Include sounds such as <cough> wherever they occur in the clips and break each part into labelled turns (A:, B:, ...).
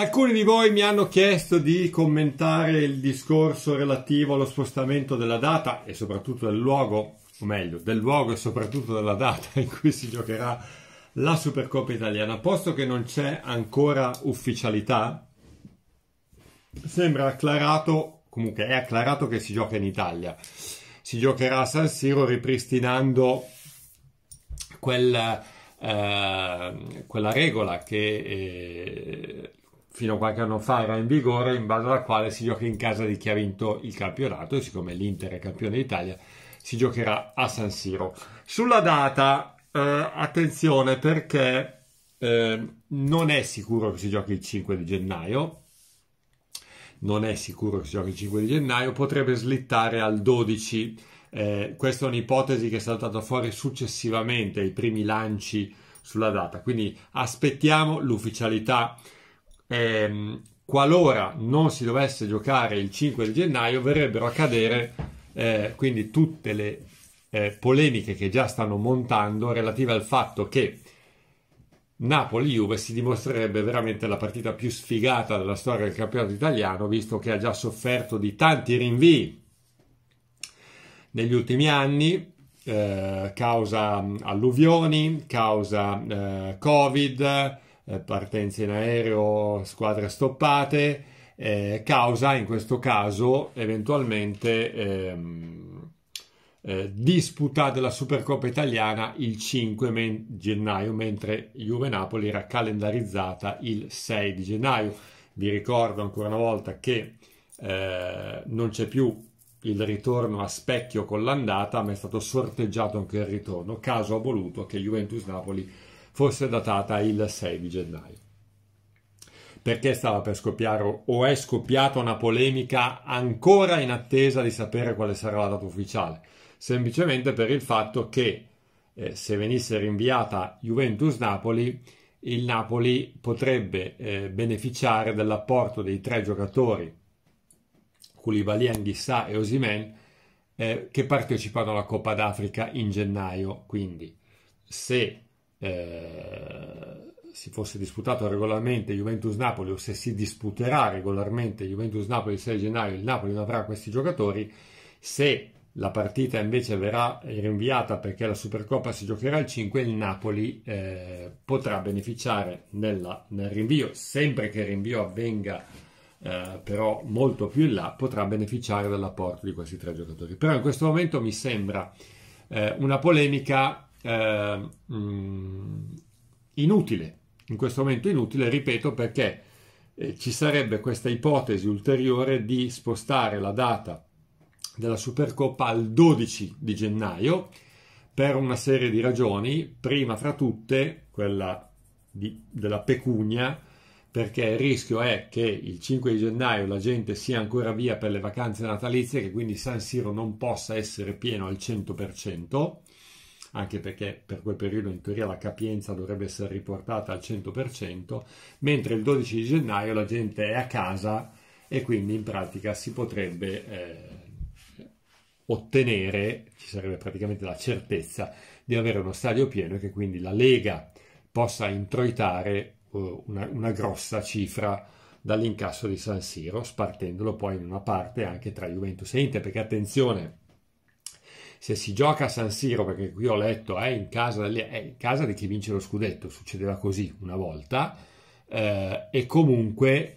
A: Alcuni di voi mi hanno chiesto di commentare il discorso relativo allo spostamento della data e soprattutto del luogo, o meglio, del luogo e soprattutto della data <laughs> in cui si giocherà la Supercoppa italiana. Posto che non c'è ancora ufficialità, sembra acclarato, comunque è acclarato che si gioca in Italia. Si giocherà a San Siro ripristinando quel, eh, quella regola che eh, fino a qualche anno fa era in vigore, in base alla quale si gioca in casa di chi ha vinto il campionato e siccome l'Inter è campione d'Italia si giocherà a San Siro. Sulla data, eh, attenzione perché eh, non è sicuro che si giochi il 5 di gennaio, non è sicuro che si giochi il 5 di gennaio, potrebbe slittare al 12. Eh, questa è un'ipotesi che è saltata fuori successivamente ai primi lanci sulla data, quindi aspettiamo l'ufficialità ehm, qualora non si dovesse giocare il 5 di gennaio, verrebbero a cadere eh, quindi tutte le eh, polemiche che già stanno montando relative al fatto che Napoli-Juve si dimostrerebbe veramente la partita più sfigata della storia del campionato italiano, visto che ha già sofferto di tanti rinvii negli ultimi anni, eh, causa alluvioni, causa eh, Covid, eh, partenze in aereo, squadre stoppate, eh, causa in questo caso eventualmente ehm, eh, disputa della Supercoppa italiana il 5 men- gennaio, mentre Juve-Napoli era calendarizzata il 6 di gennaio. Vi ricordo ancora una volta che eh, non c'è più il ritorno a specchio con l'andata, ma è stato sorteggiato anche il ritorno. Caso ha voluto che Juventus-Napoli fosse datata il 6 di gennaio. Perché stava per scoppiare o è scoppiata una polemica ancora in attesa di sapere quale sarà la data ufficiale? Semplicemente per il fatto che eh, se venisse rinviata Juventus-Napoli, il Napoli potrebbe eh, beneficiare dell'apporto dei tre giocatori Koulibaly, Anghissà e Osimen eh, che partecipano alla Coppa d'Africa in gennaio. Quindi se eh, si fosse disputato regolarmente Juventus-Napoli o se si disputerà regolarmente Juventus-Napoli il 6 gennaio, il Napoli non avrà questi giocatori. Se la partita invece verrà rinviata perché la Supercoppa si giocherà il 5 il Napoli eh, potrà beneficiare nella, nel rinvio, sempre che il rinvio avvenga eh, però molto più in là, potrà beneficiare dell'apporto di questi tre giocatori. Però in questo momento mi sembra eh, una polemica eh, mm, inutile, in questo momento inutile, ripeto perché eh, ci sarebbe questa ipotesi ulteriore di spostare la data della Supercoppa al 12 di gennaio per una serie di ragioni, prima fra tutte quella di, della pecunia, perché il rischio è che il 5 di gennaio la gente sia ancora via per le vacanze natalizie, che quindi San Siro non possa essere pieno al 100% anche perché per quel periodo in teoria la capienza dovrebbe essere riportata al 100%, mentre il 12 di gennaio la gente è a casa e quindi in pratica si potrebbe eh, ottenere, ci sarebbe praticamente la certezza di avere uno stadio pieno e che quindi la Lega possa introitare eh, una, una, grossa cifra dall'incasso di San Siro, spartendolo poi in una parte anche tra Juventus e Inter, perché attenzione, se si gioca a San Siro, perché qui ho letto è eh, in, eh, in casa, di chi vince lo scudetto, succedeva così una volta, eh, e comunque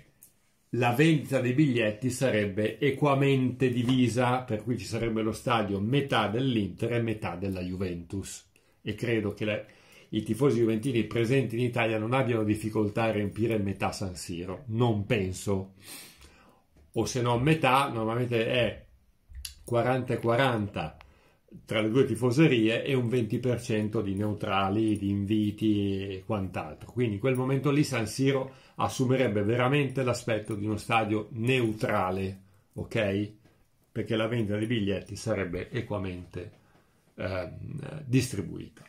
A: la vendita dei biglietti sarebbe equamente divisa, per cui ci sarebbe lo stadio metà dell'Inter e metà della Juventus. E credo che le, i tifosi juventini presenti in Italia non abbiano difficoltà a riempire metà San Siro, non penso. O se no metà, normalmente è 40 e 40 tra le due tifoserie e un 20% di neutrali, di inviti e quant'altro. Quindi in quel momento lì San Siro assumerebbe veramente l'aspetto di uno stadio neutrale, ok? Perché la vendita dei biglietti sarebbe equamente eh, distribuita.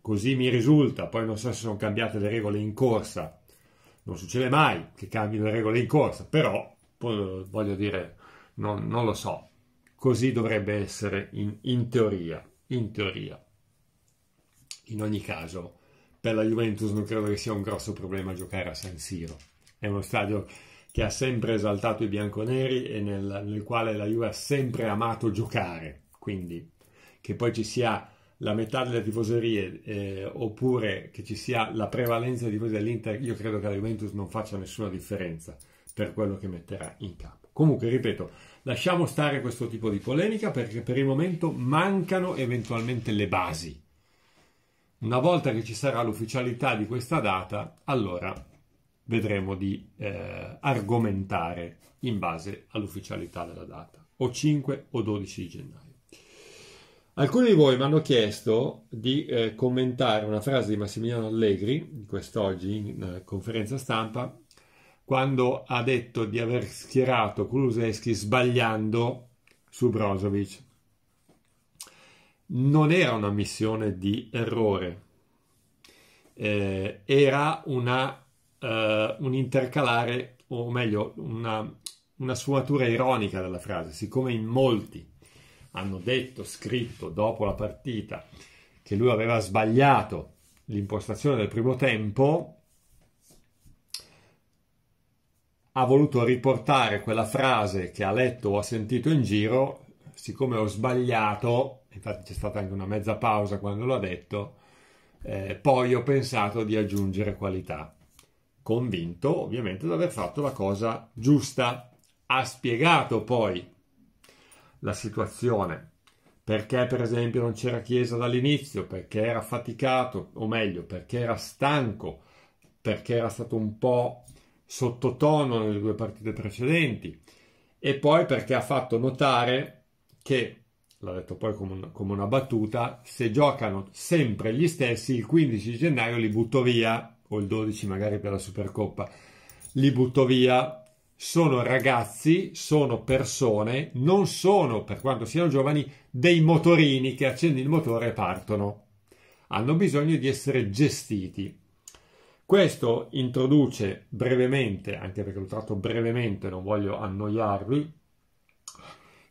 A: Così mi risulta, poi non so se sono cambiate le regole in corsa, non succede mai che cambino le regole in corsa, però voglio dire, non, non lo so. Così dovrebbe essere in, in teoria, in teoria. In ogni caso, per la Juventus non credo che sia un grosso problema giocare a San Siro. È uno stadio che ha sempre esaltato i bianconeri e nel, nel quale la Juve ha sempre amato giocare. Quindi che poi ci sia la metà delle tifoserie eh, oppure che ci sia la prevalenza di tifosi dell'Inter, io credo che la Juventus non faccia nessuna differenza per quello che metterà in campo. Comunque, ripeto, lasciamo stare questo tipo di polemica perché per il momento mancano eventualmente le basi. Una volta che ci sarà l'ufficialità di questa data, allora vedremo di eh, argomentare in base all'ufficialità della data, o 5 o 12 di gennaio. Alcuni di voi mi hanno chiesto di eh, commentare una frase di Massimiliano Allegri, di quest'oggi in eh, conferenza stampa, quando ha detto di aver schierato Kuluseschi sbagliando su Brozovic. Non era una missione di errore, eh, era una, eh, un intercalare, o meglio, una, una sfumatura ironica della frase, siccome in molti hanno detto, scritto dopo la partita, che lui aveva sbagliato l'impostazione del primo tempo, ha voluto riportare quella frase che ha letto o ha sentito in giro, siccome ho sbagliato, infatti c'è stata anche una mezza pausa quando l'ha detto, eh, poi ho pensato di aggiungere qualità, convinto ovviamente di aver fatto la cosa giusta. Ha spiegato poi la situazione, perché per esempio non c'era chiesa dall'inizio, perché era faticato, o meglio, perché era stanco, perché era stato un po' sottotono nelle due partite precedenti e poi perché ha fatto notare che, l'ha detto poi come, un, come una battuta, se giocano sempre gli stessi il 15 gennaio li butto via, o il 12 magari per la Supercoppa, li butto via. Sono ragazzi, sono persone, non sono, per quanto siano giovani, dei motorini che accendi il motore e partono. Hanno bisogno di essere gestiti questo introduce brevemente, anche perché lo tratto brevemente, non voglio annoiarvi,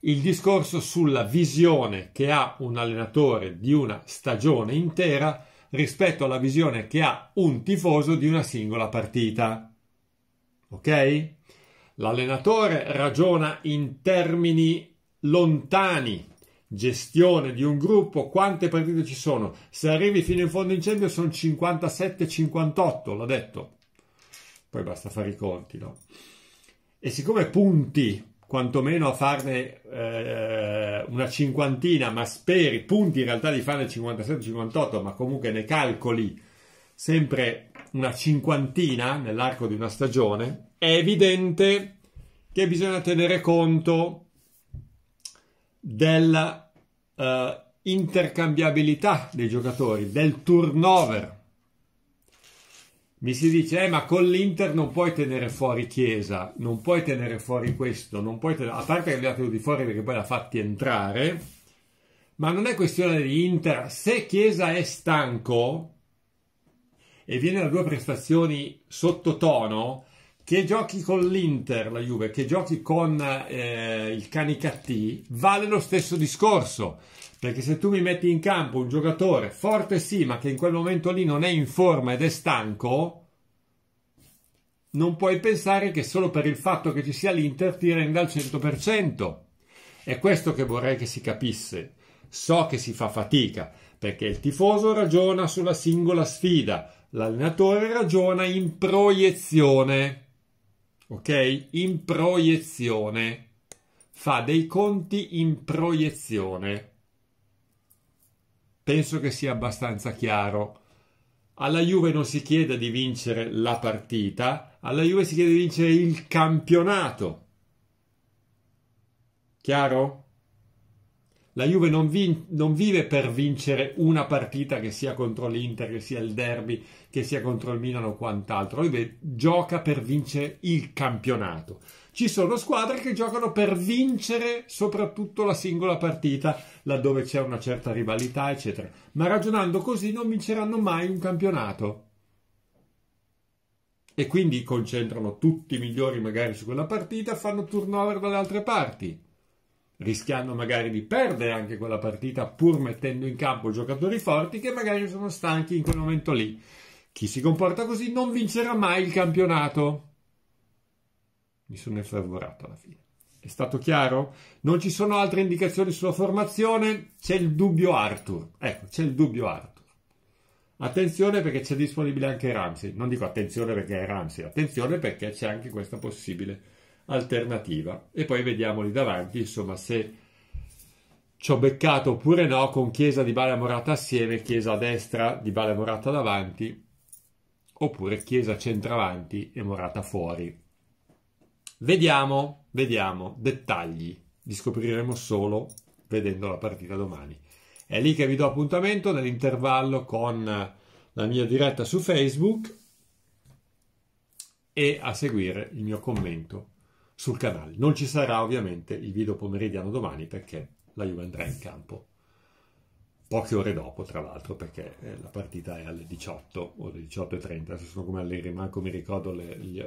A: il discorso sulla visione che ha un allenatore di una stagione intera rispetto alla visione che ha un tifoso di una singola partita. Ok? L'allenatore ragiona in termini lontani gestione di un gruppo, quante partite ci sono. Se arrivi fino in fondo incendio sono 57-58, l'ho detto. Poi basta fare i conti, no? E siccome punti quantomeno a farne eh, una cinquantina, ma speri, punti in realtà di farne 57-58, ma comunque ne calcoli sempre una cinquantina nell'arco di una stagione, è evidente che bisogna tenere conto della uh, intercambiabilità dei giocatori, del turnover. Mi si dice, eh, ma con l'Inter non puoi tenere fuori Chiesa, non puoi tenere fuori questo, non puoi tenere... a parte che li ha tenuti fuori perché poi l'ha fatti entrare, ma non è questione di Inter. Se Chiesa è stanco e viene da due prestazioni sottotono, che giochi con l'Inter, la Juve, che giochi con eh, il Canicattì, vale lo stesso discorso. Perché se tu mi metti in campo un giocatore forte sì, ma che in quel momento lì non è in forma ed è stanco, non puoi pensare che solo per il fatto che ci sia l'Inter ti renda al 100%. È questo che vorrei che si capisse. So che si fa fatica, perché il tifoso ragiona sulla singola sfida, l'allenatore ragiona in proiezione ok? In proiezione. Fa dei conti in proiezione. Penso che sia abbastanza chiaro. Alla Juve non si chiede di vincere la partita, alla Juve si chiede di vincere il campionato. Chiaro? La Juve non, vin- non, vive per vincere una partita che sia contro l'Inter, che sia il derby, che sia contro il Milano o quant'altro. La Juve gioca per vincere il campionato. Ci sono squadre che giocano per vincere soprattutto la singola partita, laddove c'è una certa rivalità, eccetera. Ma ragionando così non vinceranno mai un campionato. E quindi concentrano tutti i migliori magari su quella partita, fanno turnover dalle altre parti rischiando magari di perdere anche quella partita pur mettendo in campo giocatori forti che magari sono stanchi in quel momento lì. Chi si comporta così non vincerà mai il campionato. Mi sono infervorato alla fine. È stato chiaro? Non ci sono altre indicazioni sulla formazione? C'è il dubbio Arthur. Ecco, c'è il dubbio Arthur. Attenzione perché c'è disponibile anche Ramsey. Non dico attenzione perché è Ramsey, attenzione perché c'è anche questa possibile alternativa. E poi vediamo lì davanti, insomma, se ci ho beccato oppure no con Chiesa di Bala Morata assieme, Chiesa a destra di Bala Morata davanti, oppure Chiesa centravanti e Morata fuori. Vediamo, vediamo, dettagli li scopriremo solo vedendo la partita domani. È lì che vi do appuntamento nell'intervallo con la mia diretta su Facebook e a seguire il mio commento sul canale. Non ci sarà ovviamente il video pomeridiano domani perché la Juve andrà in campo poche ore dopo, tra l'altro, perché eh, la partita è alle 18 o alle 18.30, se sono come allegri, manco mi ricordo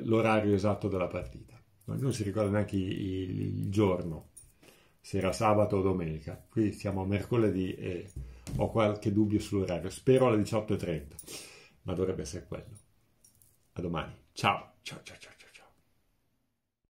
A: l'orario esatto della partita. Non si ricorda neanche il, giorno, se era sabato o domenica. Qui siamo a mercoledì e ho qualche dubbio sull'orario. Spero alle 18.30, ma dovrebbe essere quello. A domani. Ciao, ciao, ciao, ciao.